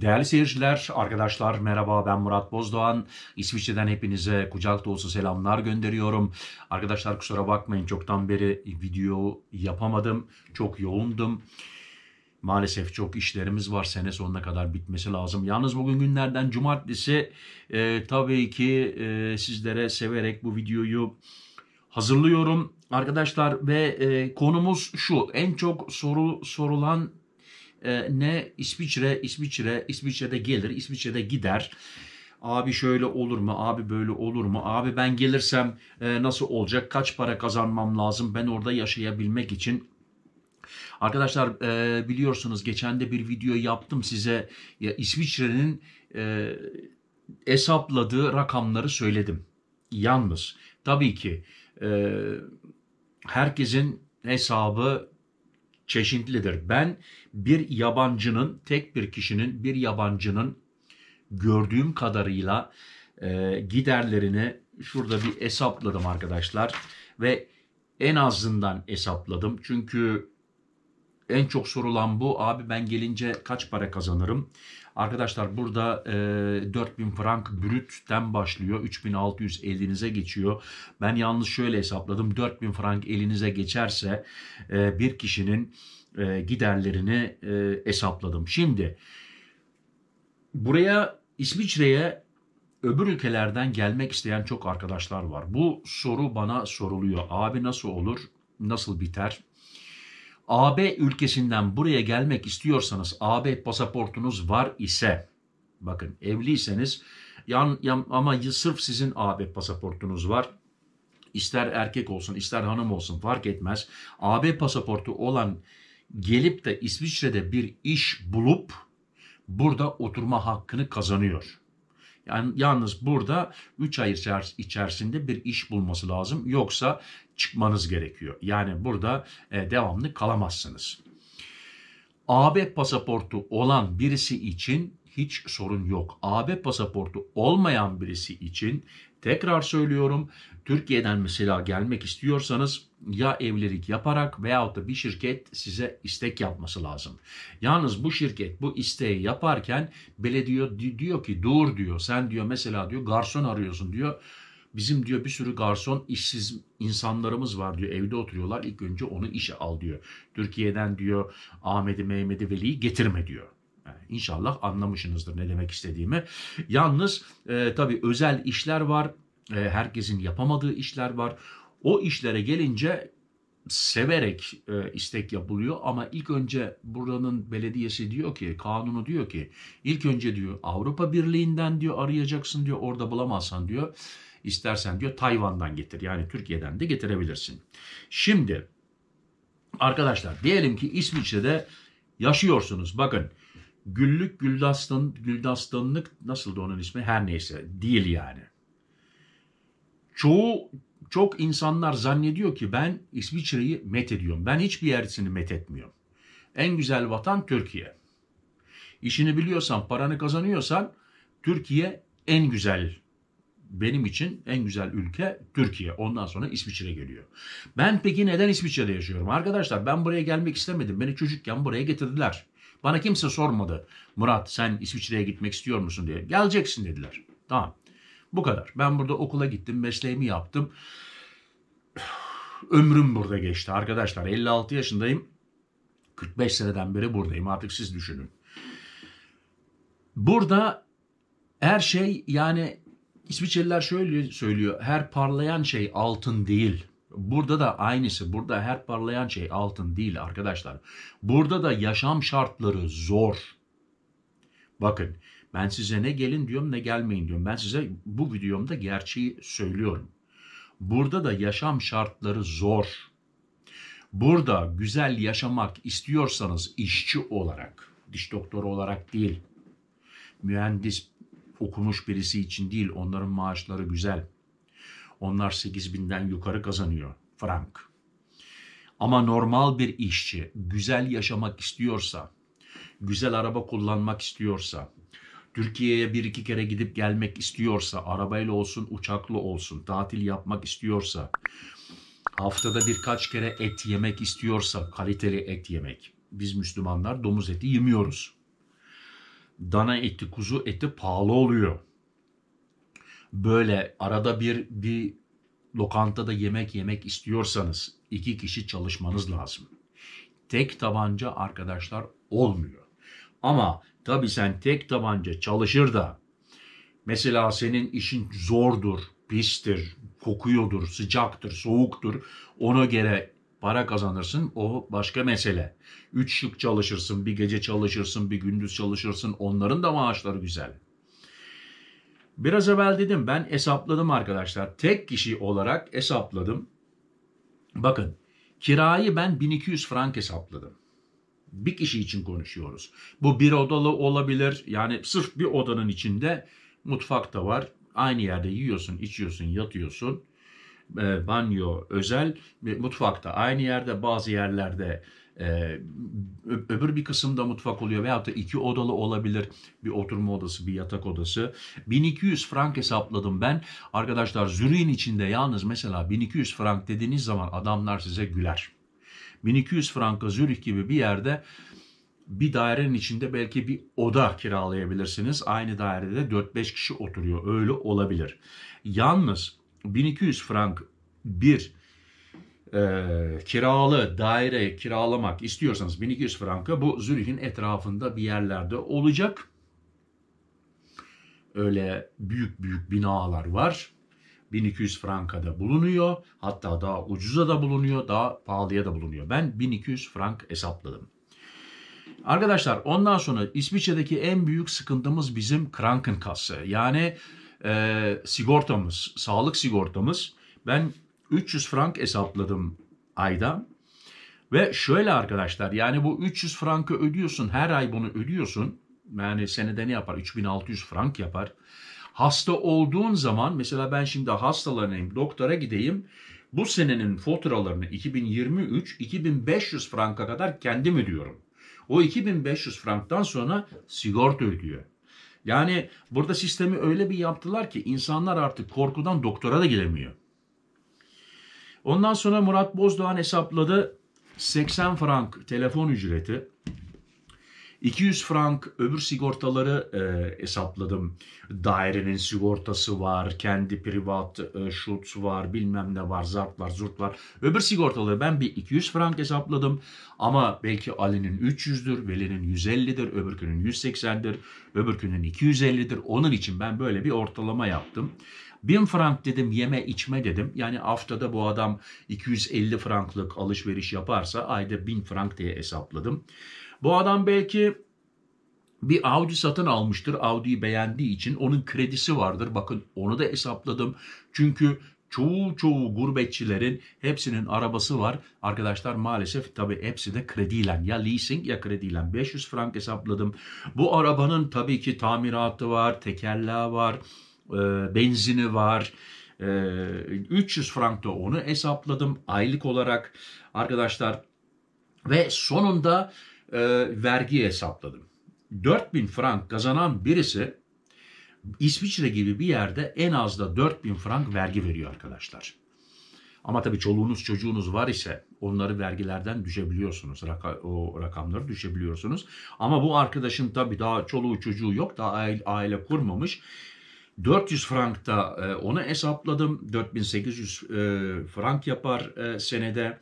Değerli seyirciler, arkadaşlar merhaba ben Murat Bozdoğan. İsviçre'den hepinize kucak dolusu selamlar gönderiyorum. Arkadaşlar kusura bakmayın çoktan beri video yapamadım. Çok yoğundum. Maalesef çok işlerimiz var sene sonuna kadar bitmesi lazım. Yalnız bugün günlerden cumartesi e, tabii ki e, sizlere severek bu videoyu hazırlıyorum. Arkadaşlar ve e, konumuz şu en çok soru sorulan e, ne İsviçre, İsviçre, İsviçre'de gelir, İsviçre'de gider. Abi şöyle olur mu? Abi böyle olur mu? Abi ben gelirsem e, nasıl olacak? Kaç para kazanmam lazım ben orada yaşayabilmek için? Arkadaşlar e, biliyorsunuz geçen de bir video yaptım size ya İsviçre'nin e, hesapladığı rakamları söyledim. Yalnız tabii ki e, herkesin hesabı çeşitlidir. Ben bir yabancının, tek bir kişinin, bir yabancının gördüğüm kadarıyla e, giderlerini şurada bir hesapladım arkadaşlar. Ve en azından hesapladım. Çünkü en çok sorulan bu abi ben gelince kaç para kazanırım? Arkadaşlar burada e, 4000 frank brütten başlıyor. 3600 elinize geçiyor. Ben yalnız şöyle hesapladım. 4000 frank elinize geçerse e, bir kişinin e, giderlerini e, hesapladım. Şimdi buraya İsviçre'ye öbür ülkelerden gelmek isteyen çok arkadaşlar var. Bu soru bana soruluyor. Abi nasıl olur? Nasıl biter? AB ülkesinden buraya gelmek istiyorsanız AB pasaportunuz var ise bakın evliyseniz yan, yan, ama sırf sizin AB pasaportunuz var ister erkek olsun ister hanım olsun fark etmez AB pasaportu olan gelip de İsviçre'de bir iş bulup burada oturma hakkını kazanıyor. Yani yalnız burada 3 ay içerisinde bir iş bulması lazım. Yoksa çıkmanız gerekiyor. Yani burada e, devamlı kalamazsınız. AB pasaportu olan birisi için hiç sorun yok. AB pasaportu olmayan birisi için Tekrar söylüyorum Türkiye'den mesela gelmek istiyorsanız ya evlilik yaparak veyahut da bir şirket size istek yapması lazım. Yalnız bu şirket bu isteği yaparken belediye diyor ki dur diyor sen diyor mesela diyor garson arıyorsun diyor. Bizim diyor bir sürü garson işsiz insanlarımız var diyor evde oturuyorlar ilk önce onu işe al diyor. Türkiye'den diyor Ahmet'i Mehmet'i Veli'yi getirme diyor. İnşallah anlamışsınızdır ne demek istediğimi. Yalnız e, tabii özel işler var. E, herkesin yapamadığı işler var. O işlere gelince severek e, istek yapılıyor ama ilk önce buranın belediyesi diyor ki kanunu diyor ki ilk önce diyor Avrupa Birliği'nden diyor arayacaksın diyor orada bulamazsan diyor istersen diyor Tayvan'dan getir yani Türkiye'den de getirebilirsin. Şimdi arkadaşlar diyelim ki İsviçre'de yaşıyorsunuz bakın Güllük Güldastan, Güldastanlık nasıldı onun ismi? Her neyse değil yani. Çoğu çok insanlar zannediyor ki ben İsviçre'yi met ediyorum. Ben hiçbir yerisini met etmiyorum. En güzel vatan Türkiye. İşini biliyorsan, paranı kazanıyorsan Türkiye en güzel benim için en güzel ülke Türkiye. Ondan sonra İsviçre geliyor. Ben peki neden İsviçre'de yaşıyorum? Arkadaşlar ben buraya gelmek istemedim. Beni çocukken buraya getirdiler. Bana kimse sormadı. Murat sen İsviçre'ye gitmek istiyor musun diye. Geleceksin dediler. Tamam. Bu kadar. Ben burada okula gittim, mesleğimi yaptım. Ömrüm burada geçti arkadaşlar. 56 yaşındayım. 45 seneden beri buradayım. Artık siz düşünün. Burada her şey yani İsviçreliler şöyle söylüyor. Her parlayan şey altın değil. Burada da aynısı. Burada her parlayan şey altın değil arkadaşlar. Burada da yaşam şartları zor. Bakın ben size ne gelin diyorum ne gelmeyin diyorum. Ben size bu videomda gerçeği söylüyorum. Burada da yaşam şartları zor. Burada güzel yaşamak istiyorsanız işçi olarak, diş doktoru olarak değil, mühendis okumuş birisi için değil, onların maaşları güzel onlar 8 binden yukarı kazanıyor frank. Ama normal bir işçi güzel yaşamak istiyorsa, güzel araba kullanmak istiyorsa, Türkiye'ye bir iki kere gidip gelmek istiyorsa, arabayla olsun, uçaklı olsun, tatil yapmak istiyorsa, haftada birkaç kere et yemek istiyorsa, kaliteli et yemek. Biz Müslümanlar domuz eti yemiyoruz. Dana eti, kuzu eti pahalı oluyor böyle arada bir bir lokantada yemek yemek istiyorsanız iki kişi çalışmanız lazım. Tek tabanca arkadaşlar olmuyor. Ama tabii sen tek tabanca çalışır da mesela senin işin zordur, pistir, kokuyordur, sıcaktır, soğuktur. Ona göre para kazanırsın o başka mesele. Üç şık çalışırsın, bir gece çalışırsın, bir gündüz çalışırsın. Onların da maaşları güzel. Biraz evvel dedim ben hesapladım arkadaşlar. Tek kişi olarak hesapladım. Bakın kirayı ben 1200 frank hesapladım. Bir kişi için konuşuyoruz. Bu bir odalı olabilir. Yani sırf bir odanın içinde mutfak da var. Aynı yerde yiyorsun, içiyorsun, yatıyorsun. E, banyo özel, mutfakta aynı yerde bazı yerlerde ee, öbür bir kısımda mutfak oluyor veyahut da iki odalı olabilir bir oturma odası, bir yatak odası. 1200 frank hesapladım ben. Arkadaşlar Zürih'in içinde yalnız mesela 1200 frank dediğiniz zaman adamlar size güler. 1200 franka Zürih gibi bir yerde bir dairenin içinde belki bir oda kiralayabilirsiniz. Aynı dairede 4-5 kişi oturuyor. Öyle olabilir. Yalnız 1200 frank bir e, kiralı daire kiralamak istiyorsanız 1200 franka bu Zürih'in etrafında bir yerlerde olacak. Öyle büyük büyük binalar var. 1200 franka da bulunuyor. Hatta daha ucuza da bulunuyor, daha pahalıya da bulunuyor. Ben 1200 frank hesapladım. Arkadaşlar ondan sonra İsviçre'deki en büyük sıkıntımız bizim Krankenkasse. Yani e, sigortamız, sağlık sigortamız. Ben 300 frank hesapladım ayda. Ve şöyle arkadaşlar yani bu 300 frankı ödüyorsun her ay bunu ödüyorsun. Yani senede ne yapar? 3600 frank yapar. Hasta olduğun zaman mesela ben şimdi hastalanayım doktora gideyim. Bu senenin faturalarını 2023 2500 franka kadar kendim ödüyorum. O 2500 franktan sonra sigorta ödüyor. Yani burada sistemi öyle bir yaptılar ki insanlar artık korkudan doktora da gidemiyor. Ondan sonra Murat Bozdoğan hesapladı 80 frank telefon ücreti. 200 frank öbür sigortaları e, hesapladım. Dairenin sigortası var, kendi privat e, şut var, bilmem ne var, zart var, zurt var. Öbür sigortaları ben bir 200 frank hesapladım. Ama belki Ali'nin 300'dür, Veli'nin 150'dir, öbürkünün 180'dir, öbürkünün 250'dir. Onun için ben böyle bir ortalama yaptım. 1000 frank dedim yeme içme dedim. Yani haftada bu adam 250 franklık alışveriş yaparsa ayda 1000 frank diye hesapladım. Bu adam belki bir Audi satın almıştır. Audi'yi beğendiği için onun kredisi vardır. Bakın onu da hesapladım. Çünkü çoğu çoğu gurbetçilerin hepsinin arabası var. Arkadaşlar maalesef tabi hepsi de krediyle ya leasing ya krediyle 500 frank hesapladım. Bu arabanın tabii ki tamiratı var, tekerleği var, e, benzini var. E, 300 frank da onu hesapladım aylık olarak arkadaşlar. Ve sonunda e, vergi hesapladım. 4000 frank kazanan birisi İsviçre gibi bir yerde en az da 4000 frank vergi veriyor arkadaşlar. Ama tabii çoluğunuz çocuğunuz var ise onları vergilerden düşebiliyorsunuz. Raka, o rakamları düşebiliyorsunuz. Ama bu arkadaşın tabii daha çoluğu çocuğu yok. Daha aile, aile kurmamış. 400 frankta e, onu hesapladım. 4800 e, frank yapar e, senede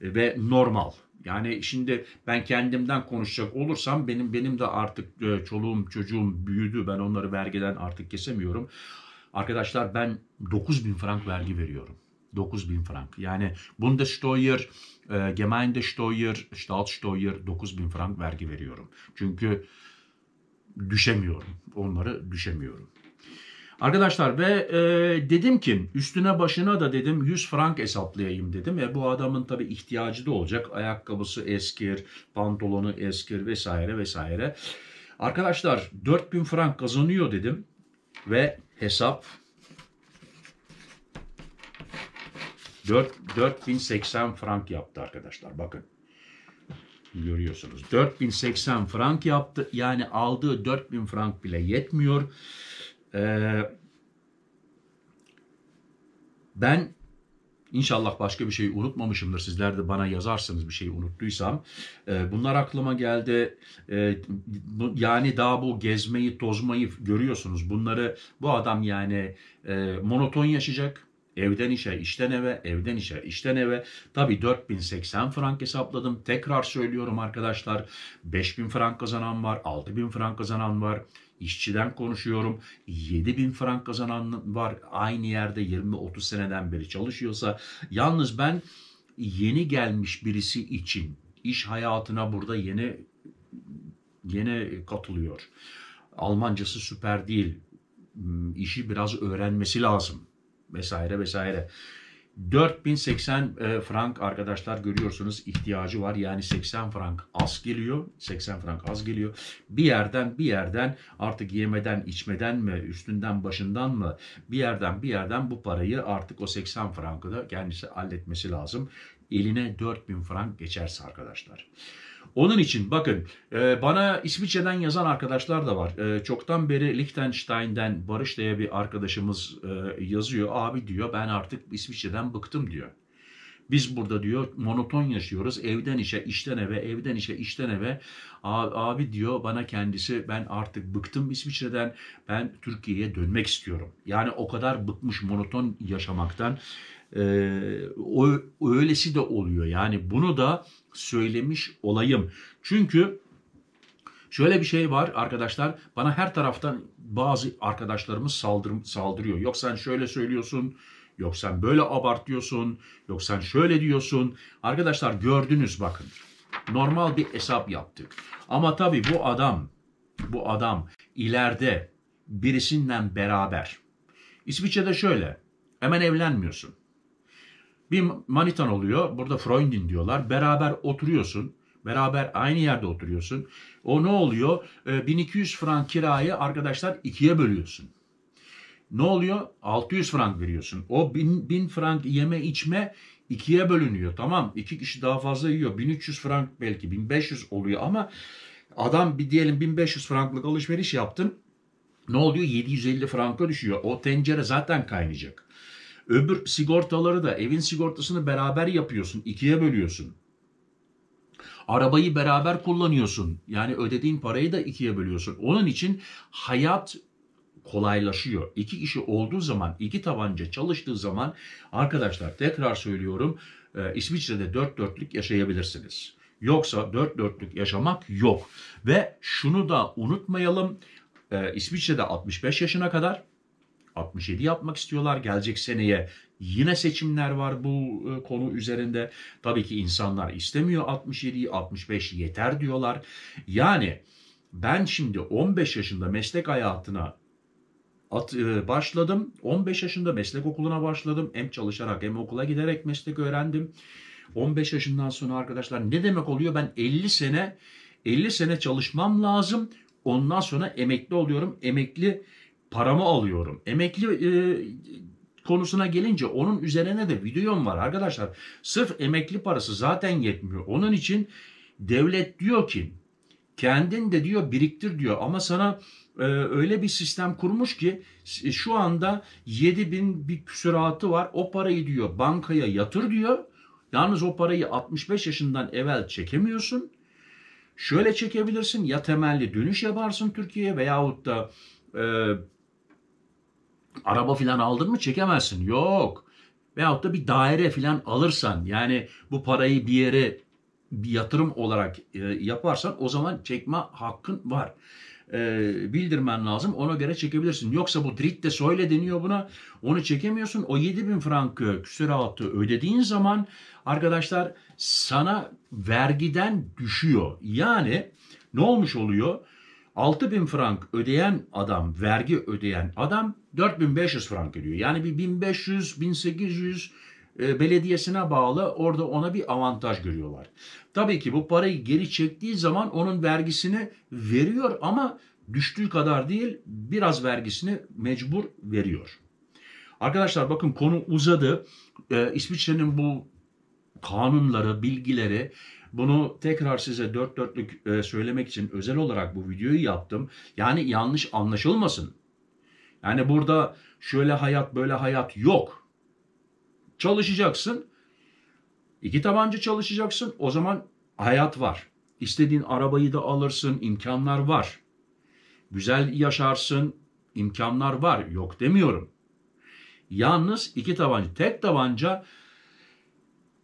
e, ve normal yani şimdi ben kendimden konuşacak olursam benim benim de artık e, çoluğum çocuğum büyüdü. Ben onları vergiden artık kesemiyorum. Arkadaşlar ben 9 bin frank vergi veriyorum. 9 bin frank. Yani Bundessteuer, e, Gemeindesteuer, Staatssteuer bin frank vergi veriyorum. Çünkü düşemiyorum. Onları düşemiyorum. Arkadaşlar ve e, dedim ki üstüne başına da dedim 100 frank hesaplayayım dedim. E, bu adamın tabi ihtiyacı da olacak. Ayakkabısı eskir, pantolonu eskir vesaire vesaire. Arkadaşlar 4000 frank kazanıyor dedim ve hesap 4, 4080 frank yaptı arkadaşlar bakın. Görüyorsunuz 4080 frank yaptı yani aldığı 4000 frank bile yetmiyor. Ee, ben inşallah başka bir şey unutmamışımdır. Sizler de bana yazarsınız bir şeyi unuttuysam. Ee, bunlar aklıma geldi. Ee, bu, yani daha bu gezmeyi, tozmayı görüyorsunuz. Bunları bu adam yani e, monoton yaşayacak. Evden işe, işten eve, evden işe, işten eve. Tabi 4080 frank hesapladım. Tekrar söylüyorum arkadaşlar. 5000 frank kazanan var, 6000 frank kazanan var işçiden konuşuyorum. 7 bin frank kazanan var aynı yerde 20-30 seneden beri çalışıyorsa. Yalnız ben yeni gelmiş birisi için iş hayatına burada yeni yeni katılıyor. Almancası süper değil. Hmm, işi biraz öğrenmesi lazım vesaire vesaire. 4080 e, frank arkadaşlar görüyorsunuz ihtiyacı var. Yani 80 frank az geliyor. 80 frank az geliyor. Bir yerden bir yerden artık yemeden içmeden mi üstünden başından mı bir yerden bir yerden bu parayı artık o 80 frankı da kendisi halletmesi lazım. Eline 4000 frank geçerse arkadaşlar. Onun için bakın e, bana İsviçre'den yazan arkadaşlar da var. E, çoktan beri Liechtenstein'den Barış diye bir arkadaşımız e, yazıyor. Abi diyor ben artık İsviçre'den bıktım diyor. Biz burada diyor monoton yaşıyoruz. Evden işe, işten eve, evden işe, işten eve. Abi, abi diyor bana kendisi ben artık bıktım İsviçre'den. Ben Türkiye'ye dönmek istiyorum. Yani o kadar bıkmış monoton yaşamaktan. Ee, o, öylesi de oluyor. Yani bunu da söylemiş olayım. Çünkü Şöyle bir şey var arkadaşlar. Bana her taraftan bazı arkadaşlarımız saldır, saldırıyor. Yok sen şöyle söylüyorsun. Yok sen böyle abartıyorsun. Yok sen şöyle diyorsun. Arkadaşlar gördünüz bakın. Normal bir hesap yaptık. Ama tabii bu adam, bu adam ileride birisinden beraber. İsviçre'de şöyle. Hemen evlenmiyorsun. Bir manitan oluyor. Burada Freundin diyorlar. Beraber oturuyorsun. Beraber aynı yerde oturuyorsun. O ne oluyor? 1200 ee, frank kirayı arkadaşlar ikiye bölüyorsun ne oluyor? 600 frank veriyorsun. O 1000, 1000 frank yeme içme ikiye bölünüyor. Tamam İki kişi daha fazla yiyor. 1300 frank belki 1500 oluyor ama adam bir diyelim 1500 franklık alışveriş yaptın. Ne oluyor? 750 franka düşüyor. O tencere zaten kaynayacak. Öbür sigortaları da evin sigortasını beraber yapıyorsun. ikiye bölüyorsun. Arabayı beraber kullanıyorsun. Yani ödediğin parayı da ikiye bölüyorsun. Onun için hayat kolaylaşıyor. İki kişi olduğu zaman, iki tabanca çalıştığı zaman arkadaşlar tekrar söylüyorum e, İsviçre'de dört dörtlük yaşayabilirsiniz. Yoksa dört dörtlük yaşamak yok. Ve şunu da unutmayalım. E, İsviçre'de 65 yaşına kadar 67 yapmak istiyorlar. Gelecek seneye yine seçimler var bu e, konu üzerinde. Tabii ki insanlar istemiyor 67'yi 65 yeter diyorlar. Yani ben şimdi 15 yaşında meslek hayatına At, e, başladım. 15 yaşında meslek okuluna başladım. Hem çalışarak hem okula giderek meslek öğrendim. 15 yaşından sonra arkadaşlar ne demek oluyor? Ben 50 sene 50 sene çalışmam lazım. Ondan sonra emekli oluyorum. Emekli paramı alıyorum. Emekli e, konusuna gelince onun üzerine de videom var arkadaşlar. Sırf emekli parası zaten yetmiyor. Onun için devlet diyor ki Kendin de diyor biriktir diyor ama sana e, öyle bir sistem kurmuş ki e, şu anda 7 bin bir küsuratı var o parayı diyor bankaya yatır diyor. Yalnız o parayı 65 yaşından evvel çekemiyorsun. Şöyle çekebilirsin ya temelli dönüş yaparsın Türkiye'ye veyahut da e, araba filan aldın mı çekemezsin. Yok. Veyahut da bir daire filan alırsan yani bu parayı bir yere bir yatırım olarak e, yaparsan o zaman çekme hakkın var. E, bildirmen lazım ona göre çekebilirsin. Yoksa bu dritte söyle deniyor buna onu çekemiyorsun. O 7000 frankı altı ödediğin zaman arkadaşlar sana vergiden düşüyor. Yani ne olmuş oluyor? 6000 frank ödeyen adam, vergi ödeyen adam 4500 frank ediyor Yani bir 1500, 1800, e, belediyesine bağlı orada ona bir avantaj görüyorlar. Tabii ki bu parayı geri çektiği zaman onun vergisini veriyor ama düştüğü kadar değil biraz vergisini mecbur veriyor. Arkadaşlar bakın konu uzadı. E, İsviçre'nin bu kanunları, bilgileri bunu tekrar size dört dörtlük e, söylemek için özel olarak bu videoyu yaptım. Yani yanlış anlaşılmasın. Yani burada şöyle hayat böyle hayat yok çalışacaksın. İki tabanca çalışacaksın. O zaman hayat var. İstediğin arabayı da alırsın. imkanlar var. Güzel yaşarsın. imkanlar var. Yok demiyorum. Yalnız iki tabanca, tek tabanca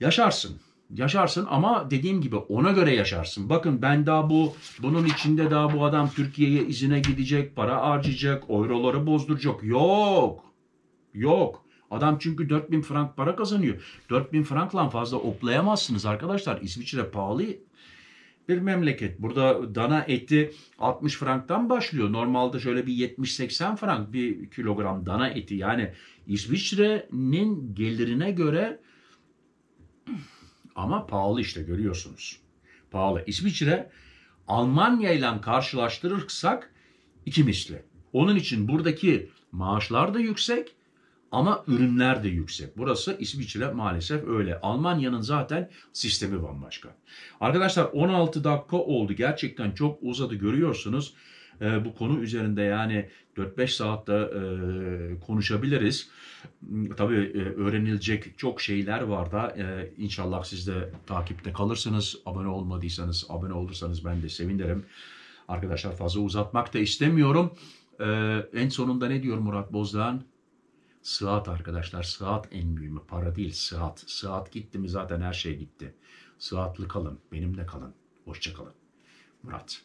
yaşarsın. Yaşarsın ama dediğim gibi ona göre yaşarsın. Bakın ben daha bu bunun içinde daha bu adam Türkiye'ye izine gidecek, para harcayacak, euroları bozduracak. Yok. Yok. Adam çünkü 4000 frank para kazanıyor. 4000 frankla fazla oplayamazsınız arkadaşlar. İsviçre pahalı bir memleket. Burada dana eti 60 franktan başlıyor. Normalde şöyle bir 70-80 frank bir kilogram dana eti. Yani İsviçre'nin gelirine göre ama pahalı işte görüyorsunuz. Pahalı. İsviçre Almanya ile karşılaştırırsak iki misli. Onun için buradaki maaşlar da yüksek ama ürünler de yüksek. Burası İsviçre maalesef öyle. Almanya'nın zaten sistemi bambaşka. Arkadaşlar 16 dakika oldu. Gerçekten çok uzadı görüyorsunuz. E, bu konu üzerinde yani 4-5 saatte e, konuşabiliriz. Hmm, tabii e, öğrenilecek çok şeyler var da e, inşallah siz de takipte kalırsınız. Abone olmadıysanız, abone olursanız ben de sevinirim. Arkadaşlar fazla uzatmak da istemiyorum. E, en sonunda ne diyor Murat Bozdağ'ın? Sıhhat arkadaşlar, sıhhat en büyüğü. Para değil, sıhhat. Sıhhat gitti mi zaten her şey gitti. Sıhhatlı kalın, benimle kalın. Hoşçakalın. Murat.